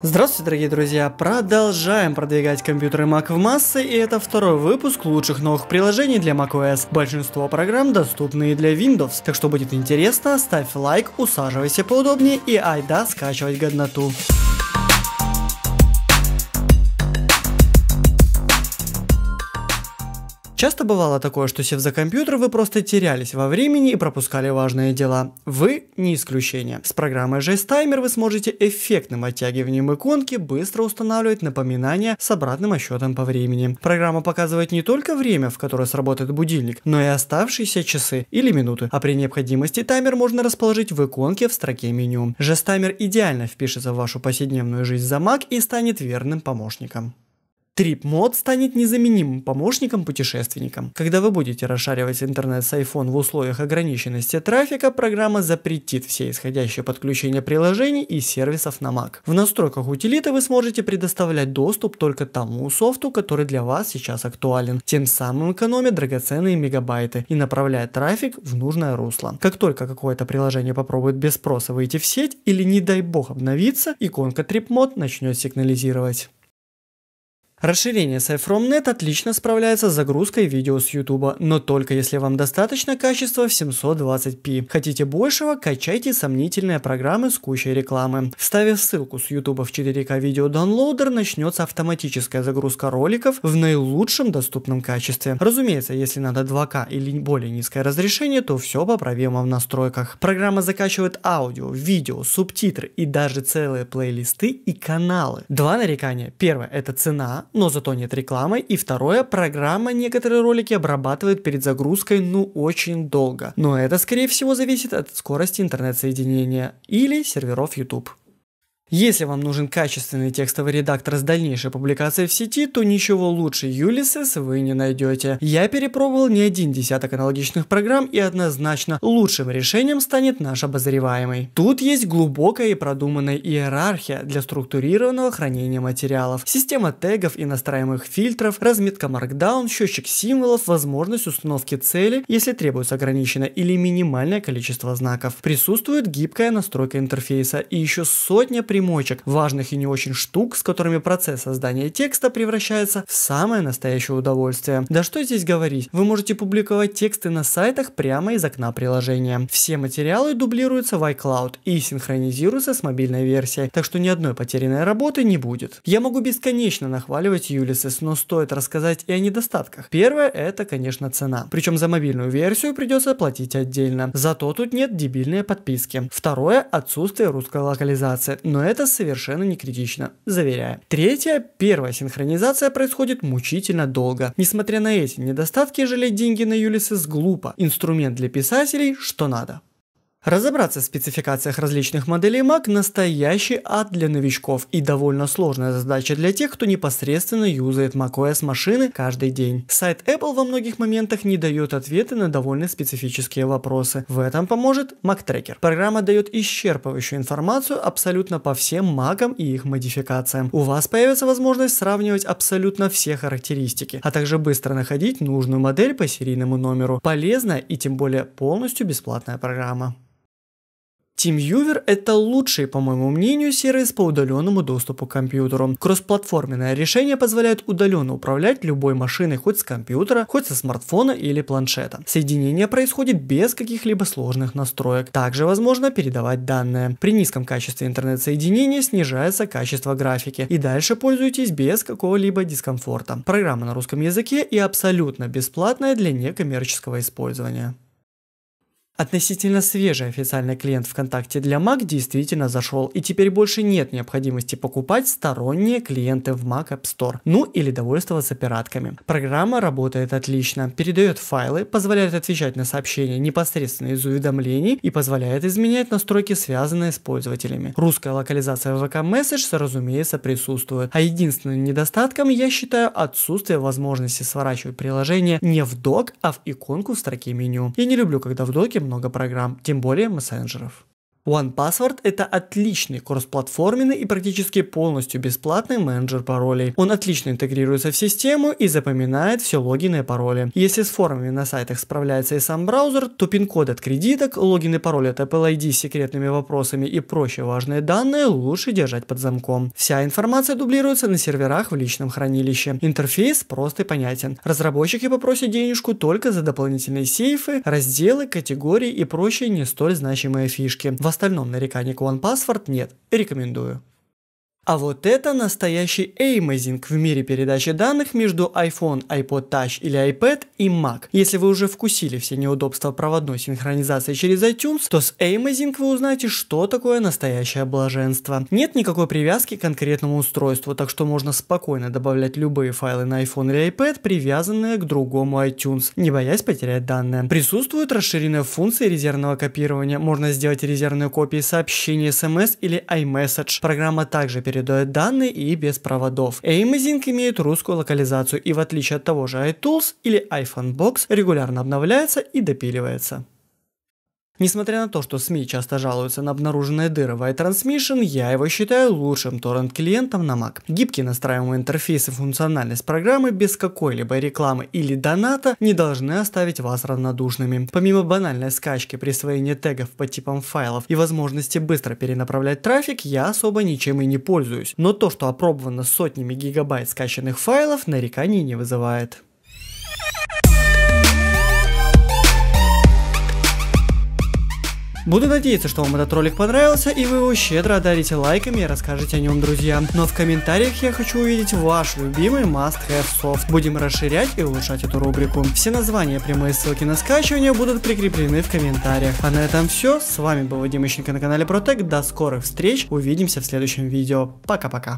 Здравствуйте, дорогие друзья! Продолжаем продвигать компьютеры Mac в массы, и это второй выпуск лучших новых приложений для macOS. Большинство программ доступны и для Windows, так что будет интересно, ставь лайк, усаживайся поудобнее и айда скачивать годноту. Часто бывало такое, что сев за компьютер, вы просто терялись во времени и пропускали важные дела. Вы не исключение. С программой GSTimer вы сможете эффектным оттягиванием иконки быстро устанавливать напоминания с обратным отсчетом по времени. Программа показывает не только время, в которое сработает будильник, но и оставшиеся часы или минуты, а при необходимости таймер можно расположить в иконке в строке меню. GSTimer идеально впишется в вашу повседневную жизнь за Mac и станет верным помощником. TripMod станет незаменимым помощником путешественникам. Когда вы будете расшаривать интернет с iPhone в условиях ограниченности трафика, программа запретит все исходящие подключения приложений и сервисов на Mac. В настройках утилиты вы сможете предоставлять доступ только тому софту, который для вас сейчас актуален, тем самым экономя драгоценные мегабайты и направляя трафик в нужное русло. Как только какое-то приложение попробует без спроса выйти в сеть или не дай бог обновиться, иконка TripMod начнет сигнализировать. Расширение SciFromNet отлично справляется с загрузкой видео с YouTube, но только если вам достаточно качества в 720p. Хотите большего, качайте сомнительные программы с кучей рекламы. Вставив ссылку с YouTube в 4 k видео Downloader, начнется автоматическая загрузка роликов в наилучшем доступном качестве. Разумеется, если надо 2К или более низкое разрешение, то все поправимо в настройках. Программа закачивает аудио, видео, субтитры и даже целые плейлисты и каналы. Два нарекания. Первое – это цена, но зато нет рекламы. И второе, программа некоторые ролики обрабатывает перед загрузкой ну очень долго. Но это скорее всего зависит от скорости интернет-соединения или серверов YouTube. Если вам нужен качественный текстовый редактор с дальнейшей публикацией в сети, то ничего лучше Ulysses вы не найдете. Я перепробовал не один десяток аналогичных программ и однозначно лучшим решением станет наш обозреваемый. Тут есть глубокая и продуманная иерархия для структурированного хранения материалов, система тегов и настраиваемых фильтров, разметка Markdown, счетчик символов, возможность установки цели, если требуется ограниченное или минимальное количество знаков. Присутствует гибкая настройка интерфейса и еще сотня при примочек, важных и не очень штук, с которыми процесс создания текста превращается в самое настоящее удовольствие. Да что здесь говорить, вы можете публиковать тексты на сайтах прямо из окна приложения. Все материалы дублируются в iCloud и синхронизируются с мобильной версией, так что ни одной потерянной работы не будет. Я могу бесконечно нахваливать Ulysses, но стоит рассказать и о недостатках. Первое это, конечно, цена. Причем за мобильную версию придется платить отдельно. Зато тут нет дебильные подписки. Второе отсутствие русской локализации, но это совершенно не критично, заверяю. Третье, первая синхронизация происходит мучительно долго. Несмотря на эти недостатки, жалеть деньги на Юлисис глупо. Инструмент для писателей, что надо. Разобраться в спецификациях различных моделей Mac – настоящий ад для новичков и довольно сложная задача для тех, кто непосредственно юзает macOS машины каждый день. Сайт Apple во многих моментах не дает ответы на довольно специфические вопросы. В этом поможет MacTracker. Программа дает исчерпывающую информацию абсолютно по всем макам и их модификациям. У вас появится возможность сравнивать абсолютно все характеристики, а также быстро находить нужную модель по серийному номеру. Полезная и тем более полностью бесплатная программа. TeamViewer – это лучший, по моему мнению, сервис по удаленному доступу к компьютеру. Кроссплатформенное решение позволяет удаленно управлять любой машиной хоть с компьютера, хоть со смартфона или планшета. Соединение происходит без каких-либо сложных настроек. Также возможно передавать данные. При низком качестве интернет-соединения снижается качество графики. И дальше пользуйтесь без какого-либо дискомфорта. Программа на русском языке и абсолютно бесплатная для некоммерческого использования. Относительно свежий официальный клиент ВКонтакте для Mac действительно зашел, и теперь больше нет необходимости покупать сторонние клиенты в Mac App Store, ну или довольствоваться пиратками. Программа работает отлично, передает файлы, позволяет отвечать на сообщения непосредственно из уведомлений и позволяет изменять настройки, связанные с пользователями. Русская локализация VK Message, разумеется, присутствует, а единственным недостатком я считаю отсутствие возможности сворачивать приложение не в док, а в иконку в строке меню. Я не люблю, когда в доке много программ, тем более мессенджеров. OnePassword – это отличный корс-платформенный и практически полностью бесплатный менеджер паролей. Он отлично интегрируется в систему и запоминает все логины и пароли. Если с формами на сайтах справляется и сам браузер, то пин-код от кредиток, логин и пароль от Apple ID с секретными вопросами и прочие важные данные лучше держать под замком. Вся информация дублируется на серверах в личном хранилище. Интерфейс прост и понятен. Разработчики попросят денежку только за дополнительные сейфы, разделы, категории и прочие не столь значимые фишки. В остальном нареканий к OnePassword нет, рекомендую. А вот это настоящий amazing в мире передачи данных между iPhone, iPod Touch или iPad и Mac. Если вы уже вкусили все неудобства проводной синхронизации через iTunes, то с amazing вы узнаете, что такое настоящее блаженство. Нет никакой привязки к конкретному устройству, так что можно спокойно добавлять любые файлы на iPhone или iPad, привязанные к другому iTunes, не боясь потерять данные. Присутствуют расширенные функции резервного копирования, можно сделать резервные копии сообщений SMS или iMessage. Программа также передает передает данные и без проводов. Amazing имеет русскую локализацию и в отличие от того же iTools или iPhone Box регулярно обновляется и допиливается. Несмотря на то, что СМИ часто жалуются на обнаруженные дыры в iTransmission, я его считаю лучшим торрент-клиентом на Mac. Гибкий настраиваемый интерфейс и функциональность программы без какой-либо рекламы или доната не должны оставить вас равнодушными. Помимо банальной скачки, присвоения тегов по типам файлов и возможности быстро перенаправлять трафик, я особо ничем и не пользуюсь. Но то, что опробовано сотнями гигабайт скачанных файлов, нареканий не вызывает. Буду надеяться, что вам этот ролик понравился и вы его щедро одарите лайками и расскажете о нем друзьям. Но в комментариях я хочу увидеть ваш любимый must-have софт. Будем расширять и улучшать эту рубрику. Все названия, прямые ссылки на скачивание будут прикреплены в комментариях. А на этом все. С вами был Вадим на канале Протек. До скорых встреч. Увидимся в следующем видео. Пока-пока.